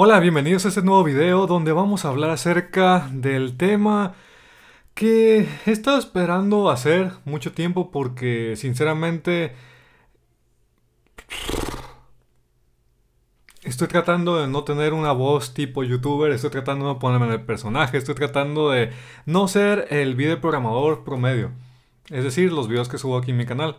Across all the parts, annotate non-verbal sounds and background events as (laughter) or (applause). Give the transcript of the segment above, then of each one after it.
Hola, bienvenidos a este nuevo video donde vamos a hablar acerca del tema que he estado esperando hacer mucho tiempo porque sinceramente estoy tratando de no tener una voz tipo youtuber, estoy tratando de no ponerme en el personaje, estoy tratando de no ser el video programador promedio, es decir, los videos que subo aquí en mi canal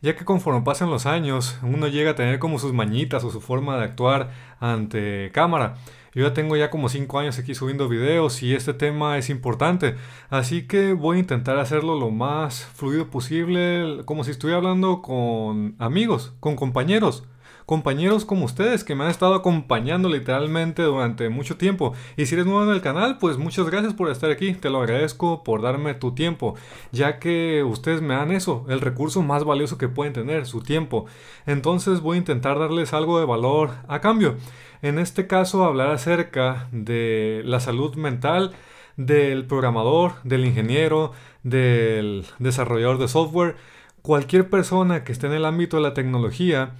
ya que conforme pasan los años, uno llega a tener como sus mañitas o su forma de actuar ante cámara. Yo ya tengo ya como 5 años aquí subiendo videos y este tema es importante, así que voy a intentar hacerlo lo más fluido posible, como si estuviera hablando con amigos, con compañeros compañeros como ustedes que me han estado acompañando literalmente durante mucho tiempo. Y si eres nuevo en el canal, pues muchas gracias por estar aquí, te lo agradezco por darme tu tiempo, ya que ustedes me dan eso, el recurso más valioso que pueden tener, su tiempo. Entonces voy a intentar darles algo de valor a cambio. En este caso hablar acerca de la salud mental del programador, del ingeniero, del desarrollador de software, cualquier persona que esté en el ámbito de la tecnología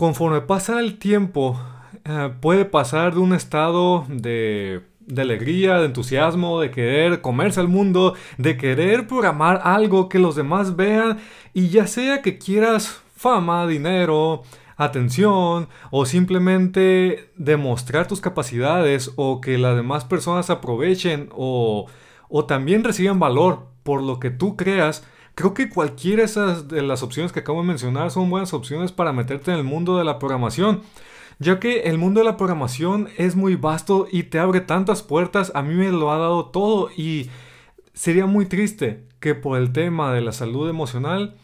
Conforme pasa el tiempo, eh, puede pasar de un estado de, alegría, de entusiasmo, de querer comerse al mundo, de querer programar algo que los demás vean y ya sea que quieras fama, dinero, atención o simplemente demostrar tus capacidades o que las demás personas aprovechen o, o también reciban valor por lo que tú creas, Creo que cualquiera de esas de las opciones que acabo de mencionar son buenas opciones para meterte en el mundo de la programación ya que el mundo de la programación es muy vasto y te abre tantas puertas, a mí me lo ha dado todo y sería muy triste que por el tema de la salud emocional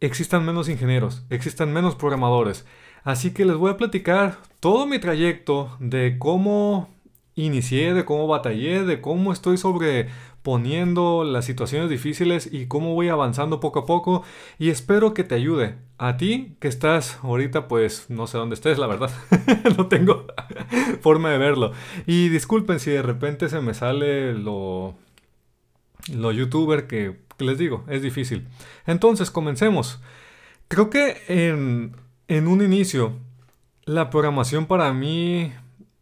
existan menos ingenieros, existan menos programadores. Así que les voy a platicar todo mi trayecto de cómo inicié, de cómo batallé, de cómo estoy sobre poniendo las situaciones difíciles y cómo voy avanzando poco a poco y espero que te ayude. A ti que estás ahorita pues no sé dónde estés, la verdad. (laughs) no tengo (laughs) forma de verlo. Y disculpen si de repente se me sale lo lo youtuber que, que les digo, es difícil. Entonces, comencemos. Creo que en, en un inicio la programación para mí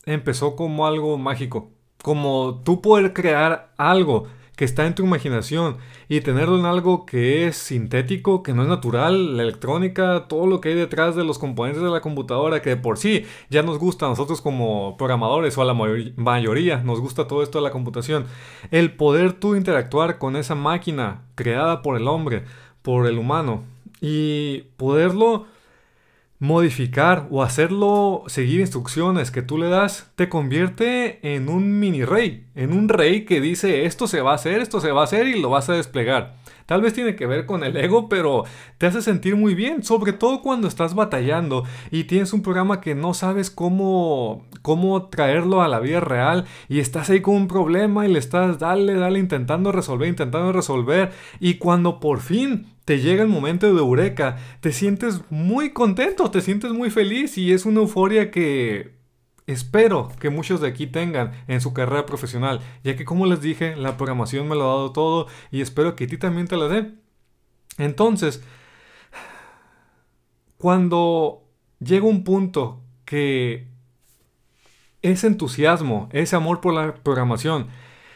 empezó como algo mágico como tú poder crear algo que está en tu imaginación y tenerlo en algo que es sintético, que no es natural, la electrónica, todo lo que hay detrás de los componentes de la computadora, que de por sí ya nos gusta a nosotros como programadores o a la mayoría nos gusta todo esto de la computación. El poder tú interactuar con esa máquina creada por el hombre, por el humano y poderlo modificar o hacerlo seguir instrucciones que tú le das, te convierte en un mini rey, en un rey que dice esto se va a hacer, esto se va a hacer y lo vas a desplegar. Tal vez tiene que ver con el ego, pero te hace sentir muy bien, sobre todo cuando estás batallando y tienes un programa que no sabes cómo, cómo traerlo a la vida real y estás ahí con un problema y le estás, dale, dale, intentando resolver, intentando resolver y cuando por fin te llega el momento de eureka, te sientes muy contento, te sientes muy feliz y es una euforia que espero que muchos de aquí tengan en su carrera profesional, ya que como les dije, la programación me lo ha dado todo y espero que a ti también te la dé. Entonces, cuando llega un punto que ese entusiasmo, ese amor por la programación,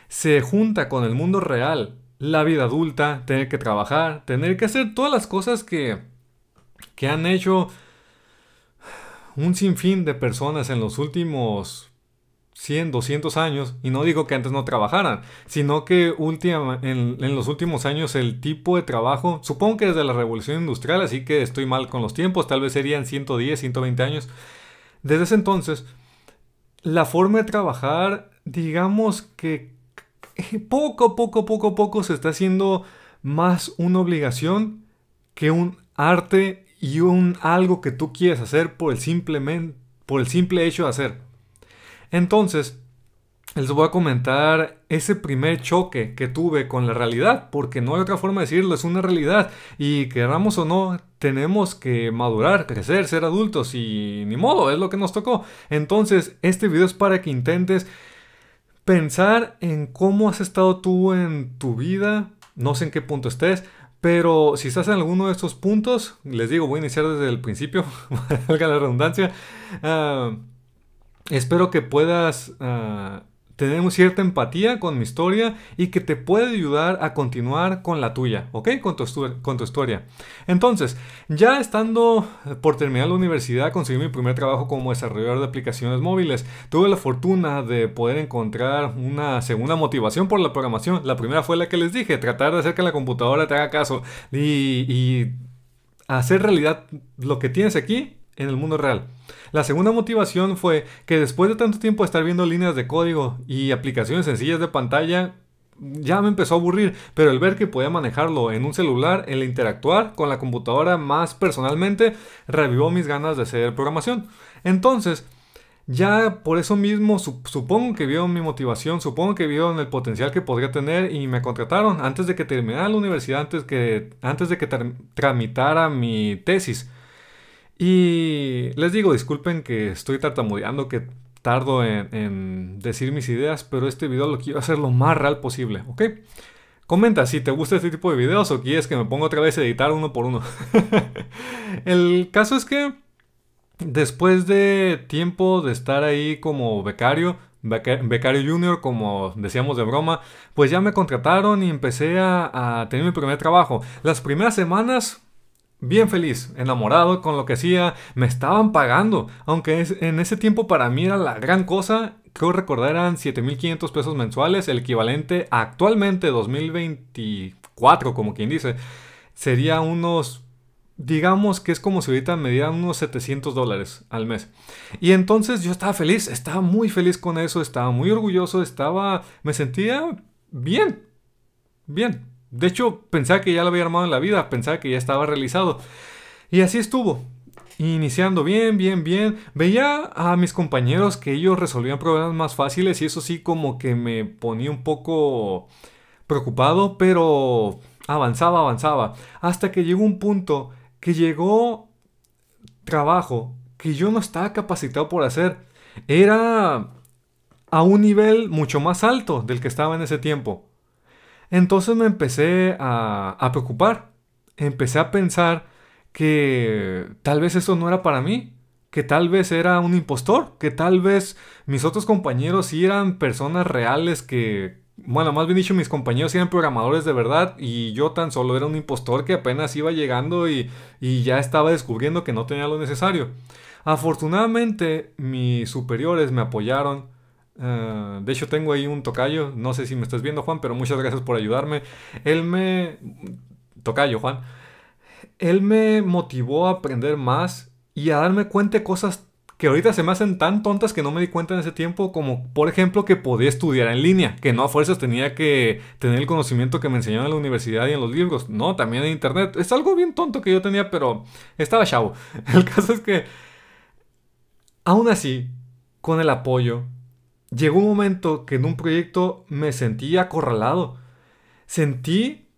se junta con el mundo real la vida adulta, tener que trabajar, tener que hacer todas las cosas que, que han hecho un sinfín de personas en los últimos 100, 200 años, y no digo que antes no trabajaran, sino que última, en, en, los últimos años el tipo de trabajo, supongo que desde la revolución industrial, así que estoy mal con los tiempos, tal vez serían 110, 120 años, desde ese entonces, la forma de trabajar, digamos que (laughs) poco, poco, poco, poco se está haciendo más una obligación que un arte y un algo que tú quieres hacer por el, simplemente, por el simple hecho de hacer. Entonces, les voy a comentar ese primer choque que tuve con la realidad, porque no hay otra forma de decirlo, es una realidad. Y queramos o no, tenemos que madurar, crecer, ser adultos y ni modo, es lo que nos tocó. Entonces, este video es para que intentes pensar en cómo has estado tú en tu vida, no sé en qué punto estés, pero si estás en alguno de estos puntos, les digo, voy a iniciar desde el principio, (laughs) valga la redundancia. Ah, espero que puedas ah, tener cierta empatía con mi historia y que te puede ayudar a continuar con la tuya, ¿ok? Con tu, historia. Entonces, ya estando por terminar la universidad, conseguí mi primer trabajo como desarrollador de aplicaciones móviles. Tuve la fortuna de poder encontrar una segunda motivación por la programación. La primera fue la que les dije, tratar de hacer que la computadora te haga caso y hacer realidad lo que tienes aquí en el mundo real. La segunda motivación fue que después de tanto tiempo de estar viendo líneas de código y aplicaciones sencillas de pantalla, ya me empezó a aburrir, pero el ver que podía manejarlo en un celular, el interactuar con la computadora más personalmente, revivió mis ganas de hacer programación. Entonces, ya por eso mismo supongo que vieron mi motivación, supongo que vieron el potencial que podría tener y me contrataron antes de que terminara la universidad, antes, que, antes de que tramitara mi tesis. Y les digo, disculpen que estoy tartamudeando, que tardo en, decir mis ideas, pero este video lo quiero hacer lo más real posible, ¿ok? Comenta si te gusta este tipo de videos o quieres que me ponga otra vez a editar uno por uno. (laughs) el caso es que después de tiempo de estar ahí como becario, becario junior, como decíamos de broma, pues ya me contrataron y empecé a tener mi primer trabajo. Las primeras semanas Bien feliz, enamorado, con lo que hacía, me estaban pagando, aunque en ese tiempo para mí era la gran cosa, creo recordar eran 7.500 pesos mensuales, el equivalente a actualmente 2024, como quien dice, sería unos, digamos que es como si ahorita me dieran unos 700 dólares al mes. Y entonces yo estaba feliz, estaba muy feliz con eso, estaba muy orgulloso, estaba, me sentía bien, bien, de hecho, pensaba que ya lo había armado en la vida, pensaba que ya estaba realizado. Y así estuvo. Iniciando bien, bien, bien. Veía a mis compañeros que ellos resolvían problemas más fáciles y eso sí como que me ponía un poco preocupado, pero avanzaba, avanzaba. Hasta que llegó un punto que llegó trabajo que yo no estaba capacitado por hacer. Era a un nivel mucho más alto del que estaba en ese tiempo. Entonces me empecé a, preocupar, empecé a pensar que tal vez eso no era para mí, que tal vez era un impostor, que tal vez mis otros compañeros sí eran personas reales que, bueno, más bien dicho, mis compañeros eran programadores de verdad y yo tan solo era un impostor que apenas iba llegando y ya estaba descubriendo que no tenía lo necesario. Afortunadamente, mis superiores me apoyaron Ah, de hecho, tengo ahí un tocayo. No sé si me estás viendo, Juan, pero muchas gracias por ayudarme. Él me. Tocayo, Juan. Él me motivó a aprender más y a darme cuenta de cosas que ahorita se me hacen tan tontas que no me di cuenta en ese tiempo, como por ejemplo que podía estudiar en línea, que no a fuerzas tenía que tener el conocimiento que me enseñaron en la universidad y en los libros, no, también en internet. Es algo bien tonto que yo tenía, pero estaba chavo. (laughs) El caso es que, aún así, con el apoyo llegó un momento que en un proyecto me sentía acorralado. Sentí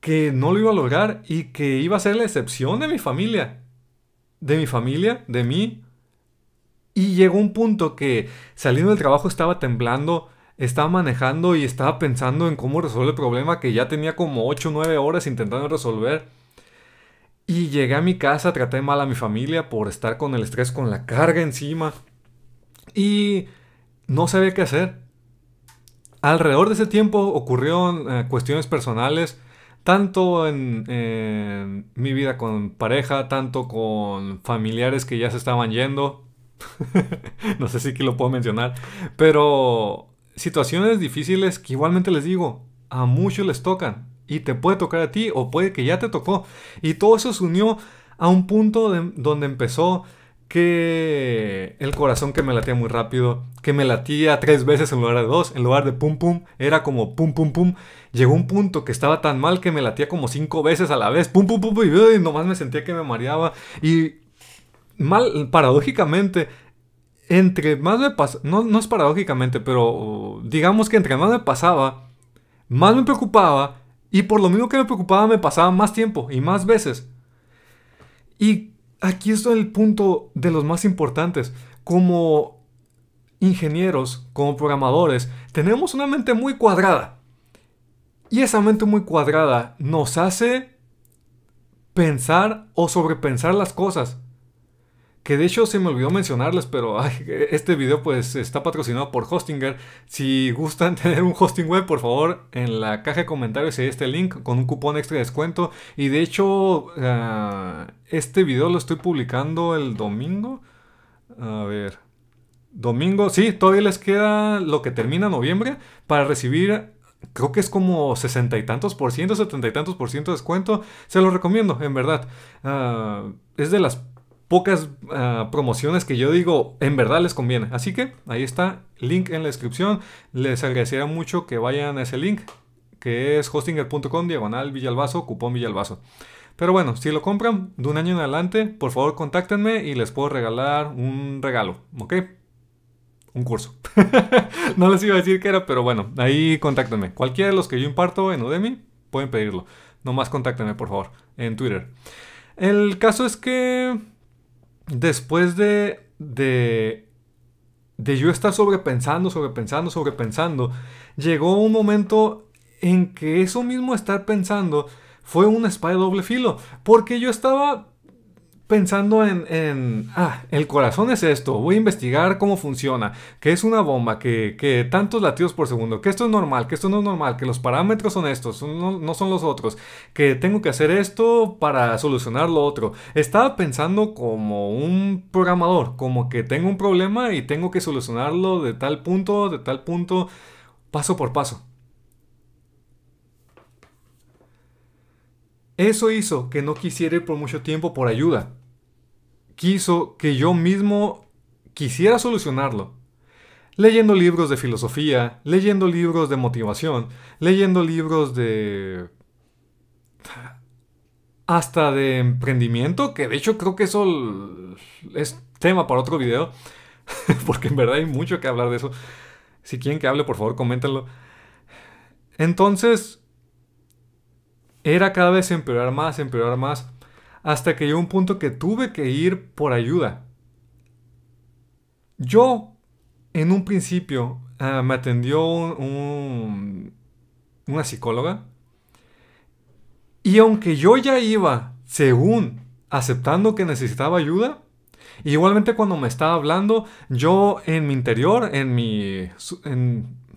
que no lo iba a lograr y que iba a ser la excepción de mi familia. De mi familia, de mí. Y llegó un punto que saliendo del trabajo estaba temblando, estaba manejando y estaba pensando en cómo resolver el problema que ya tenía como 8 o 9 horas intentando resolver. Y llegué a mi casa, traté mal a mi familia por estar con el estrés, con la carga encima. Y no sabía qué hacer. Alrededor de ese tiempo ocurrieron eh, cuestiones personales, tanto en, mi vida con pareja, tanto con familiares que ya se estaban yendo. (laughs) no sé si aquí lo puedo mencionar, pero situaciones difíciles que igualmente les digo, a muchos les tocan y te puede tocar a ti o puede que ya te tocó. Y todo eso se unió a un punto donde empezó que el corazón que me latía muy rápido, que me latía tres veces en lugar de dos, en lugar de pum pum, era como pum pum pum. Llegó un punto que estaba tan mal que me latía como cinco veces a la vez, pum pum pum, y, nomás me sentía que me mareaba. Y mal, paradójicamente, entre más me pasaba, no, no es paradójicamente, pero digamos que entre más me pasaba, más me preocupaba, y por lo mismo que me preocupaba, me pasaba más tiempo y más veces. Y aquí es el punto de los más importantes. Como ingenieros, como programadores, tenemos una mente muy cuadrada. Y esa mente muy cuadrada nos hace pensar o sobrepensar las cosas que de hecho se me olvidó mencionarles, pero este video pues está patrocinado por Hostinger. Si gustan (laughs) tener un hosting web, por favor, en la caja de comentarios hay este link con un cupón extra de descuento. Y de hecho, ah, este video lo estoy publicando el domingo. A ver. Domingo, sí, todavía les queda lo que termina noviembre para recibir creo que es como sesenta y tantos por ciento, setenta y tantos por ciento de descuento. Se lo recomiendo, en verdad. Ah, es de las pocas ah, promociones que yo digo en verdad les conviene. Así que ahí está, link en la descripción. Les agradecería mucho que vayan a ese link que es hostinger.com diagonal Villalbazo, cupón Villalbazo. Pero bueno, si lo compran de un año en adelante, por favor contáctenme y les puedo regalar un regalo, ¿ok? Un curso. (laughs) no les iba a decir qué era, pero bueno, ahí contáctenme. Cualquiera de los que yo imparto en Udemy, pueden pedirlo. Nomás contáctenme, por favor, en Twitter. El caso es que después de, de, de yo estar sobrepensando, sobrepensando, sobrepensando, llegó un momento en que eso mismo estar pensando fue un espada doble filo, porque yo estaba pensando en, ah, el corazón es esto, voy a investigar cómo funciona, que es una bomba, que, tantos latidos por segundo, que esto es normal, que esto no es normal, que los parámetros son estos, no, son los otros, que tengo que hacer esto para solucionar lo otro. Estaba pensando como un programador, como que tengo un problema y tengo que solucionarlo de tal punto, de tal punto, paso por paso. Eso hizo que no quisiera por mucho tiempo por ayuda quiso que yo mismo quisiera solucionarlo. Leyendo libros de filosofía, leyendo libros de motivación, leyendo libros de... hasta de emprendimiento, que de hecho creo que eso es tema para otro video, (laughs) porque en verdad hay mucho que hablar de eso. Si quieren que hable, por favor, coméntenlo. Entonces, era cada vez empeorar más, empeorar más hasta que llegó un punto que tuve que ir por ayuda. Yo, en un principio, ah, me atendió una psicóloga y aunque yo ya iba, según, aceptando que necesitaba ayuda, igualmente cuando me estaba hablando, yo en mi interior, en mi...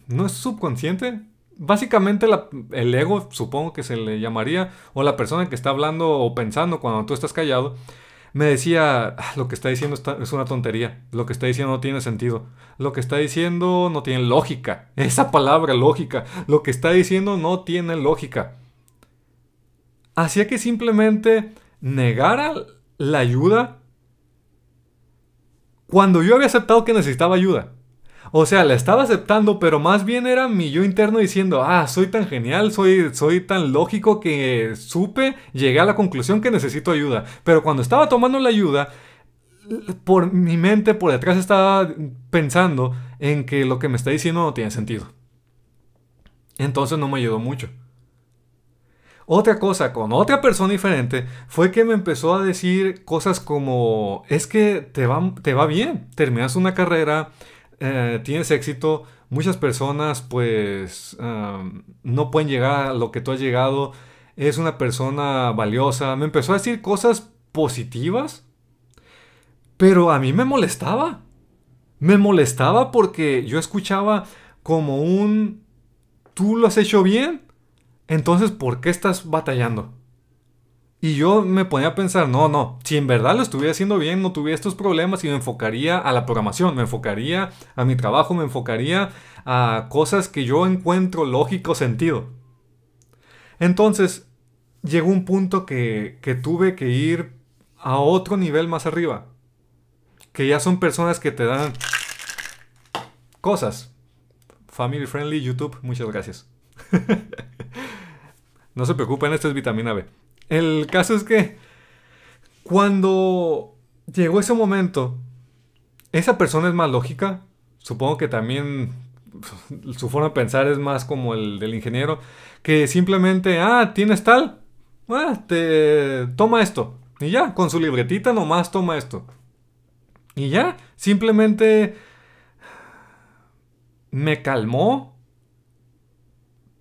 no es subconsciente, básicamente el ego, supongo que se le llamaría, o la persona que está hablando o pensando cuando tú estás callado, me decía, ah, lo que está diciendo es una tontería, lo que está diciendo no tiene sentido, lo que está diciendo no tiene lógica, (laughs) esa palabra lógica, lo que está diciendo no tiene lógica. Hacía que simplemente negara la ayuda cuando yo había aceptado que necesitaba ayuda. O sea, la estaba aceptando, pero más bien era mi yo interno diciendo, ah, soy tan genial, soy, soy tan lógico que supe, llegué a la conclusión que necesito ayuda. Pero cuando estaba tomando la ayuda, por mi mente por detrás estaba pensando en que lo que me está diciendo no tiene sentido. Entonces no me ayudó mucho. Otra cosa con otra persona diferente fue que me empezó a decir cosas como, es que te te va bien, terminas una carrera, eh, tienes éxito, muchas personas pues no pueden llegar a lo que tú has llegado, es una persona valiosa, me empezó a decir cosas positivas, pero a mí me molestaba, me molestaba porque yo escuchaba como un, tú lo has hecho bien, entonces ¿por qué estás batallando? Y yo me ponía a pensar, no, no, si en verdad lo estuviera haciendo bien, no tuviera estos problemas y me enfocaría a la programación, me enfocaría a mi trabajo, me enfocaría a cosas que yo encuentro lógico sentido. Entonces, llegó un punto que, que tuve que ir a otro nivel más arriba, que ya son personas que te dan cosas. Family friendly YouTube, muchas gracias. (laughs) no se preocupen, esto es vitamina B. El caso es que cuando llegó ese momento, esa persona es más lógica. Supongo que también (laughs) su forma de pensar es más como el del ingeniero, que simplemente, ah, tienes tal, ah, te toma esto. Y ya, con su libretita nomás toma esto. Y ya, simplemente me calmó,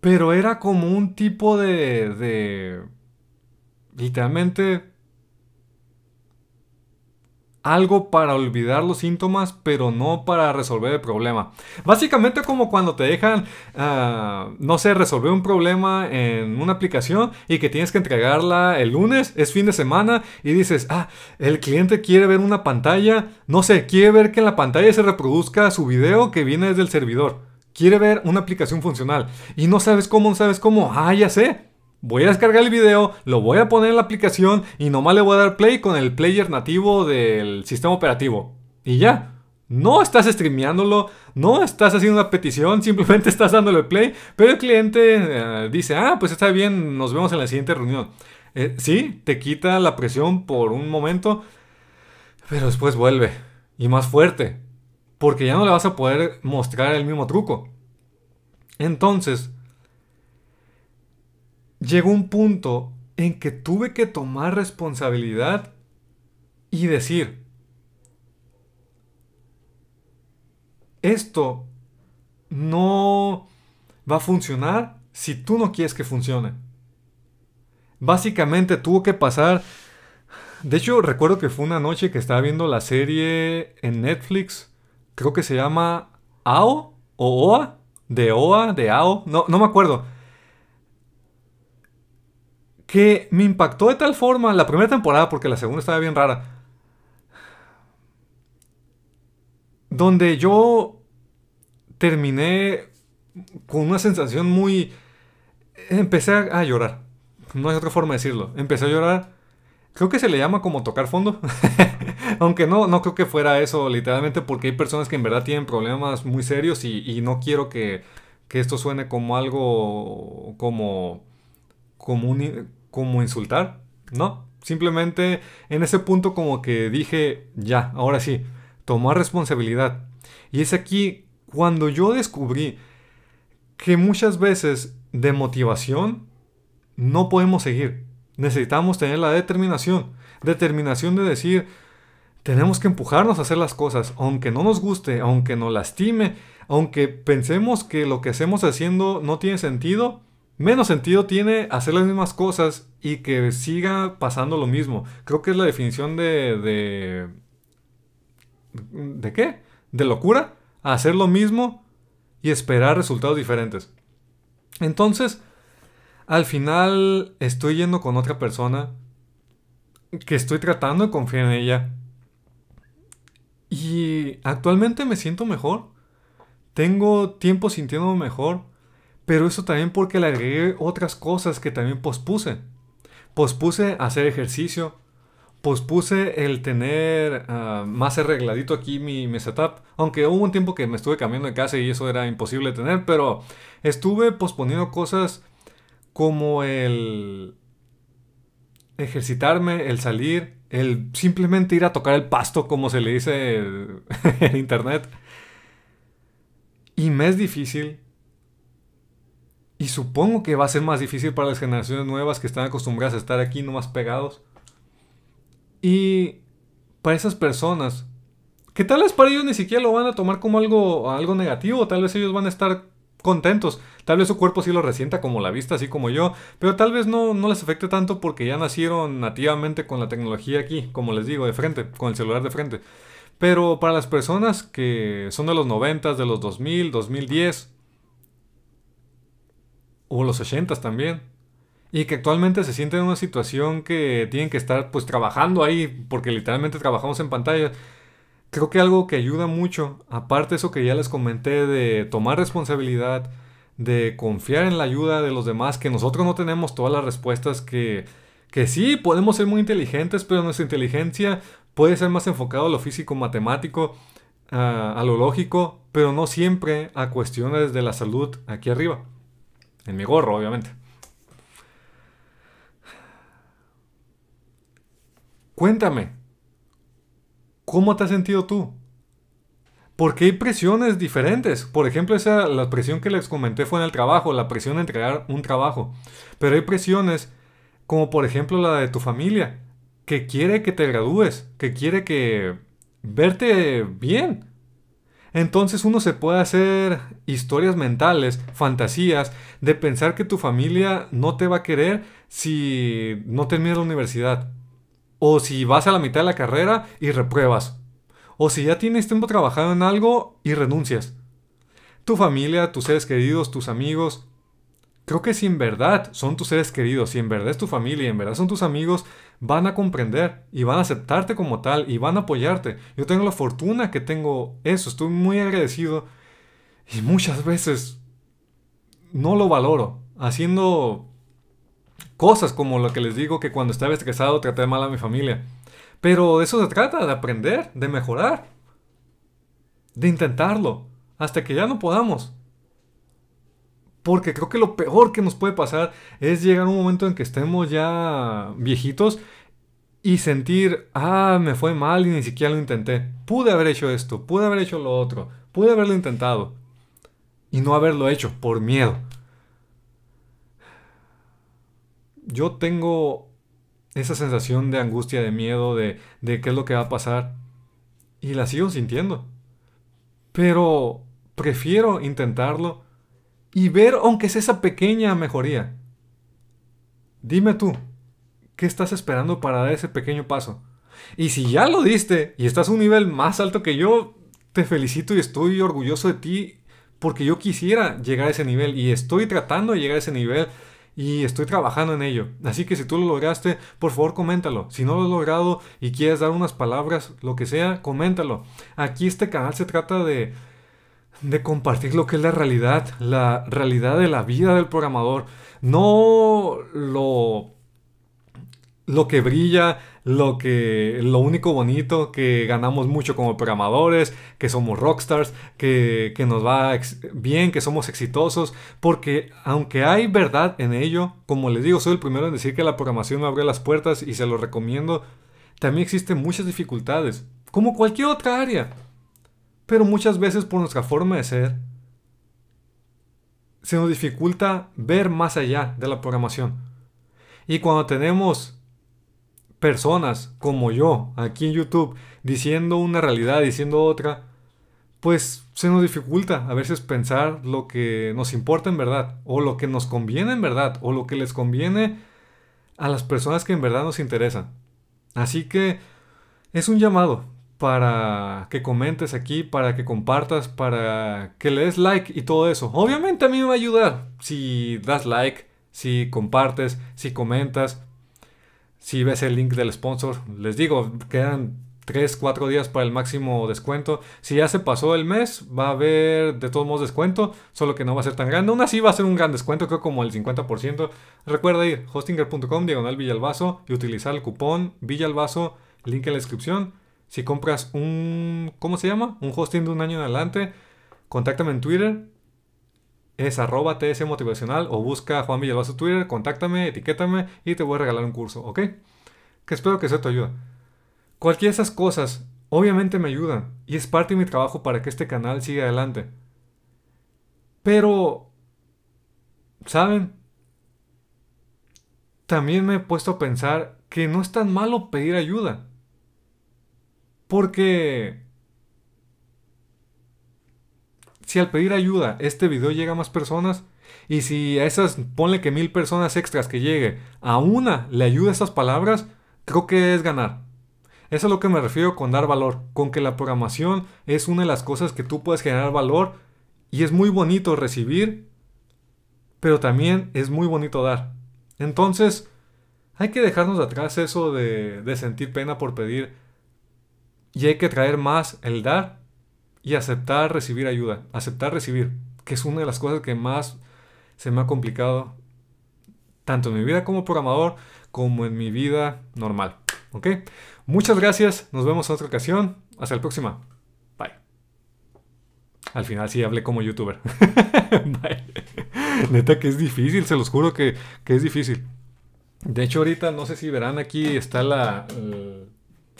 pero era como un tipo de, de literalmente algo para olvidar los síntomas, pero no para resolver el problema. Básicamente como cuando te dejan, ah, no sé, resolver un problema en una aplicación y que tienes que entregarla el lunes, es fin de semana, y dices, ah, el cliente quiere ver una pantalla, no sé, quiere ver que en la pantalla se reproduzca su video que viene desde el servidor. Quiere ver una aplicación funcional y no sabes cómo, no sabes cómo. Ah, ya sé Voy a descargar el video, lo voy a poner en la aplicación y nomás le voy a dar play con el player nativo del sistema operativo. Y ya. No estás streameándolo, no estás haciendo una petición, (laughs) simplemente estás dándole play, pero el cliente eh, dice, ah, pues está bien, nos vemos en la siguiente reunión. Eh, sí, te quita la presión por un momento, pero después vuelve. Y más fuerte, porque ya no le vas a poder mostrar el mismo truco. Entonces, llegó un punto en que tuve que tomar responsabilidad y decir, esto no va a funcionar si tú no quieres que funcione. Básicamente tuvo que pasar... De hecho, recuerdo que fue una noche que estaba viendo la serie en Netflix. Creo que se llama AO o OA. De OA, de AO. No, no me acuerdo que me impactó de tal forma la primera temporada, porque la segunda estaba bien rara, donde yo terminé con una sensación muy... Empecé a llorar. No hay otra forma de decirlo. Empecé a llorar. Creo que se le llama como tocar fondo. (laughs) Aunque no, no creo que fuera eso, literalmente, porque hay personas que en verdad tienen problemas muy serios y, no quiero que, que, esto suene como algo como, como un, ¿Cómo insultar, ¿no? Simplemente en ese punto como que dije, ya, ahora sí, tomar responsabilidad. Y es aquí cuando yo descubrí que muchas veces de motivación no podemos seguir. Necesitamos tener la determinación. Determinación de decir, tenemos que empujarnos a hacer las cosas, aunque no nos guste, aunque nos lastime, aunque pensemos que lo que hacemos haciendo no tiene sentido, menos sentido tiene hacer las mismas cosas y que siga pasando lo mismo. Creo que es la definición de... ¿De, ¿de qué? ¿De locura? Hacer lo mismo y esperar resultados diferentes. Entonces, al final estoy yendo con otra persona que estoy tratando de confiar en ella. Y actualmente me siento mejor. Tengo tiempo sintiéndome mejor. Pero eso también porque le agregué otras cosas que también pospuse. Pospuse hacer ejercicio. Pospuse el tener ah, más arregladito aquí mi, mi, setup. Aunque hubo un tiempo que me estuve cambiando de casa y eso era imposible tener. Pero estuve posponiendo cosas como el ejercitarme, el salir, el simplemente ir a tocar el pasto como se le dice (laughs) en internet. Y me es difícil y supongo que va a ser más difícil para las generaciones nuevas que están acostumbradas a estar aquí nomás pegados. Y para esas personas, que tal vez para ellos ni siquiera lo van a tomar como algo, algo negativo, tal vez ellos van a estar contentos, tal vez su cuerpo sí lo resienta como la vista, así como yo, pero tal vez no, no les afecte tanto porque ya nacieron nativamente con la tecnología aquí, como les digo, de frente, con el celular de frente. Pero para las personas que son de los 90, de los 2000, 2010, o los 80 también. Y que actualmente se sienten en una situación que tienen que estar pues trabajando ahí, porque literalmente trabajamos en pantalla. Creo que algo que ayuda mucho, aparte eso que ya les comenté, de tomar responsabilidad, de confiar en la ayuda de los demás, que nosotros no tenemos todas las respuestas que, que sí, podemos ser muy inteligentes, pero nuestra inteligencia puede ser más enfocada a lo físico, matemático, a lo lógico, pero no siempre a cuestiones de la salud aquí arriba. En mi gorro, obviamente. Cuéntame, ¿cómo te has sentido tú? Porque hay presiones diferentes. Por ejemplo, esa, la presión que les comenté fue en el trabajo, la presión de entregar un trabajo. Pero hay presiones como por ejemplo la de tu familia, que quiere que te gradúes, que quiere que verte bien, entonces uno se puede hacer historias mentales, fantasías, de pensar que tu familia no te va a querer si no terminas la universidad. O si vas a la mitad de la carrera y repruebas. O si ya tienes tiempo trabajado en algo y renuncias. Tu familia, tus seres queridos, tus amigos. Creo que si en verdad son tus seres queridos, si en verdad es tu familia y en verdad son tus amigos, van a comprender y van a aceptarte como tal y van a apoyarte. Yo tengo la fortuna que tengo eso, estoy muy agradecido y muchas veces no lo valoro, haciendo cosas como lo que les digo que cuando estaba estresado traté mal a mi familia. Pero de eso se trata, de aprender, de mejorar, de intentarlo, hasta que ya no podamos. Porque creo que lo peor que nos puede pasar es llegar a un momento en que estemos ya viejitos y sentir, ah, me fue mal y ni siquiera lo intenté. Pude haber hecho esto, pude haber hecho lo otro, pude haberlo intentado y no haberlo hecho por miedo. Yo tengo esa sensación de angustia, de miedo, de, de qué es lo que va a pasar y la sigo sintiendo. Pero prefiero intentarlo y ver aunque es esa pequeña mejoría. Dime tú, ¿qué estás esperando para dar ese pequeño paso? Y si ya lo diste y estás a un nivel más alto que yo, te felicito y estoy orgulloso de ti porque yo quisiera llegar a ese nivel y estoy tratando de llegar a ese nivel y estoy trabajando en ello. Así que si tú lo lograste, por favor coméntalo. Si no lo has logrado y quieres dar unas palabras, lo que sea, coméntalo. Aquí este canal se trata de de compartir lo que es la realidad, la realidad de la vida del programador, no lo lo que brilla, lo que lo único bonito que ganamos mucho como programadores, que somos rockstars, que, nos va bien, que somos exitosos, porque aunque hay verdad en ello, como les digo, soy el primero en decir que la programación me abre las puertas y se lo recomiendo, también existen muchas dificultades, como cualquier otra área. Pero muchas veces por nuestra forma de ser, se nos dificulta ver más allá de la programación. Y cuando tenemos personas como yo aquí en YouTube diciendo una realidad, diciendo otra, pues se nos dificulta a veces pensar lo que nos importa en verdad, o lo que nos conviene en verdad, o lo que les conviene a las personas que en verdad nos interesan. Así que es un llamado para que comentes aquí, para que compartas, para que le des like y todo eso. Obviamente a mí me va a ayudar si das like, si compartes, si comentas, si ves el link del sponsor. Les digo, quedan 3, 4 días para el máximo descuento. Si ya se pasó el mes, va a haber de todos modos descuento, solo que no va a ser tan grande. Aún así va a ser un gran descuento, creo como el 50%. Recuerda ir hostinger.com, diagonal Villalbazo y utilizar el cupón Villalbazo, link en la descripción si compras un, ¿cómo se llama? Un hosting de un año en adelante, contáctame en Twitter. Es arroba TS Motivacional o busca Juan Villalba su Twitter, contáctame, etiquétame y te voy a regalar un curso, ¿ok? Que espero que eso te ayude. Cualquiera de esas cosas obviamente me ayudan y es parte de mi trabajo para que este canal siga adelante. Pero, ¿saben? También me he puesto a pensar que no es tan malo pedir ayuda. Porque si al pedir ayuda este video llega a más personas y si a esas, ponle que mil personas extras que llegue, a una le ayuda esas palabras, creo que es ganar. Eso es lo que me refiero con dar valor, con que la programación es una de las cosas que tú puedes generar valor y es muy bonito recibir, pero también es muy bonito dar. Entonces, hay que dejarnos atrás eso de, de sentir pena por pedir y hay que traer más el dar y aceptar recibir ayuda. Aceptar recibir, que es una de las cosas que más se me ha complicado, tanto en mi vida como programador, como en mi vida normal. ¿Ok? Muchas gracias, nos vemos en otra ocasión. Hasta la próxima. Bye. Al final sí hablé como youtuber. (laughs) Bye. Neta que es difícil, se los juro que, que, es difícil. De hecho, ahorita no sé si verán aquí está la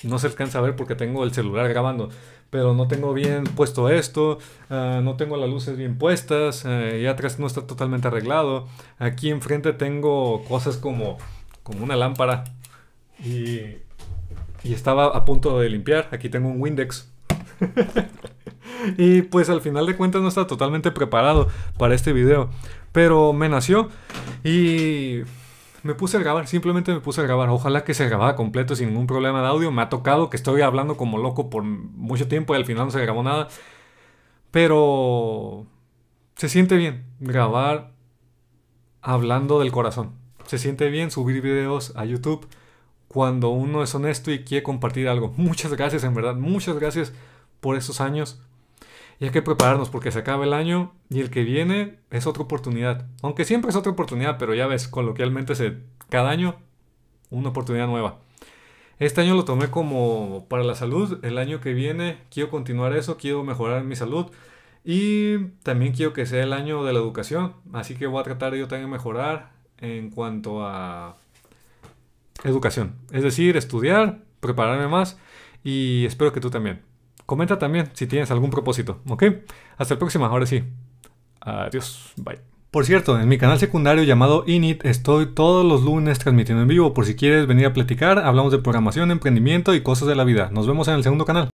no se alcanza a ver porque tengo el celular grabando, pero no tengo bien puesto esto, ah, no tengo las luces bien puestas, ah, y atrás no está totalmente arreglado, aquí enfrente tengo cosas como, como una lámpara y, y estaba a punto de limpiar, aquí tengo un Windex. (laughs) y pues al final de cuentas no está totalmente preparado para este video, pero me nació y me puse a grabar, simplemente me puse a grabar. Ojalá que se grabara completo sin ningún problema de audio. Me ha tocado que estoy hablando como loco por mucho tiempo y al final no se grabó nada. Pero se siente bien grabar hablando del corazón. Se siente bien subir videos a YouTube cuando uno es honesto y quiere compartir algo. Muchas gracias, en verdad. Muchas gracias por esos años, y hay que prepararnos porque se acaba el año y el que viene es otra oportunidad. Aunque siempre es otra oportunidad, pero ya ves, coloquialmente se, cada año una oportunidad nueva. Este año lo tomé como para la salud, el año que viene quiero continuar eso, quiero mejorar mi salud y también quiero que sea el año de la educación, así que voy a tratar yo también mejorar en cuanto a educación, es decir, estudiar, prepararme más y espero que tú también. Comenta también si tienes algún propósito, ¿ok? Hasta la próxima, ahora sí. Adiós, bye. Por cierto, en mi canal secundario llamado Init estoy todos los lunes transmitiendo en vivo por si quieres venir a platicar, hablamos de programación, emprendimiento y cosas de la vida. Nos vemos en el segundo canal.